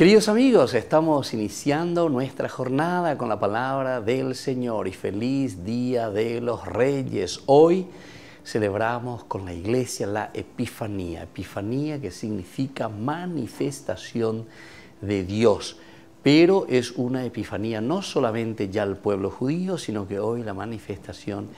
Queridos amigos, estamos iniciando nuestra jornada con la palabra del Señor y feliz Día de los Reyes. Hoy celebramos con la iglesia la Epifanía, Epifanía que significa manifestación de Dios. Pero es una epifanía no solamente ya al pueblo judío, sino que hoy la manifestación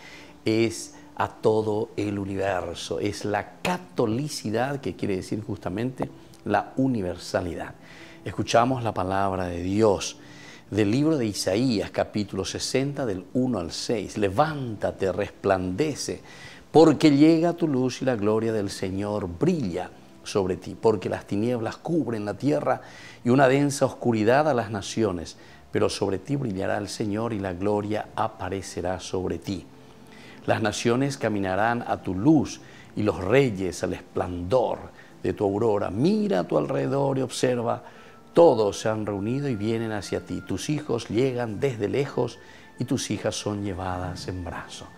es a todo el universo. Es la catolicidad, que quiere decir justamente la universalidad. Escuchamos la palabra de Dios del libro de Isaías, capítulo 60, del 1 al 6. Levántate, resplandece, porque llega tu luz y la gloria del Señor brilla sobre ti, porque las tinieblas cubren la tierra y una densa oscuridad a las naciones, pero sobre ti brillará el Señor y la gloria aparecerá sobre ti. Las naciones caminarán a tu luz y los reyes al esplendor de tu aurora. Mira a tu alrededor y observa todos se han reunido y vienen hacia ti. Tus hijos llegan desde lejos y tus hijas son llevadas en brazos.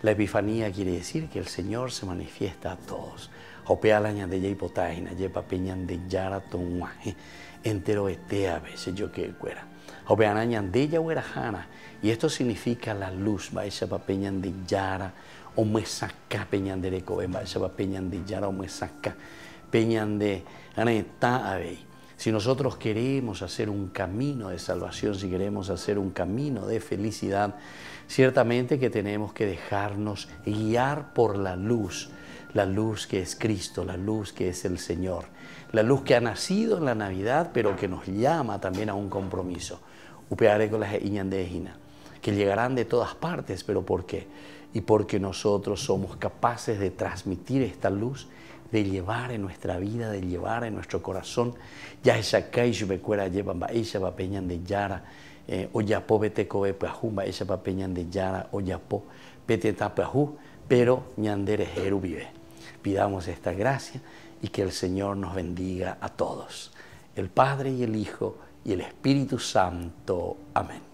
La Epifanía quiere decir que el Señor se manifiesta a todos. Opealaña de Yeipotaina, Yepa Peñan de Yara Tonguaje, entero a veces yo que cuera. Opealaña de Yahuerajana, y esto significa la luz, Baisha Peñan de Yara, o Mesaca Peñan de Recobe, Baisha Peñan de Yara, o Mesaca Peñan de Aneta Abey. Si nosotros queremos hacer un camino de salvación, si queremos hacer un camino de felicidad, ciertamente que tenemos que dejarnos guiar por la luz, la luz que es Cristo, la luz que es el Señor, la luz que ha nacido en la Navidad, pero que nos llama también a un compromiso. Que llegarán de todas partes, pero ¿por qué? Y porque nosotros somos capaces de transmitir esta luz de llevar en nuestra vida, de llevar en nuestro corazón. Ya esa becuera llevan, esa va peñan de yara, eh, oyapo vete cobe pajumba, esa va peñan de yara, oyapo vete tapajú, pero ñandere vive. Pidamos esta gracia y que el Señor nos bendiga a todos. El Padre y el Hijo y el Espíritu Santo. Amén.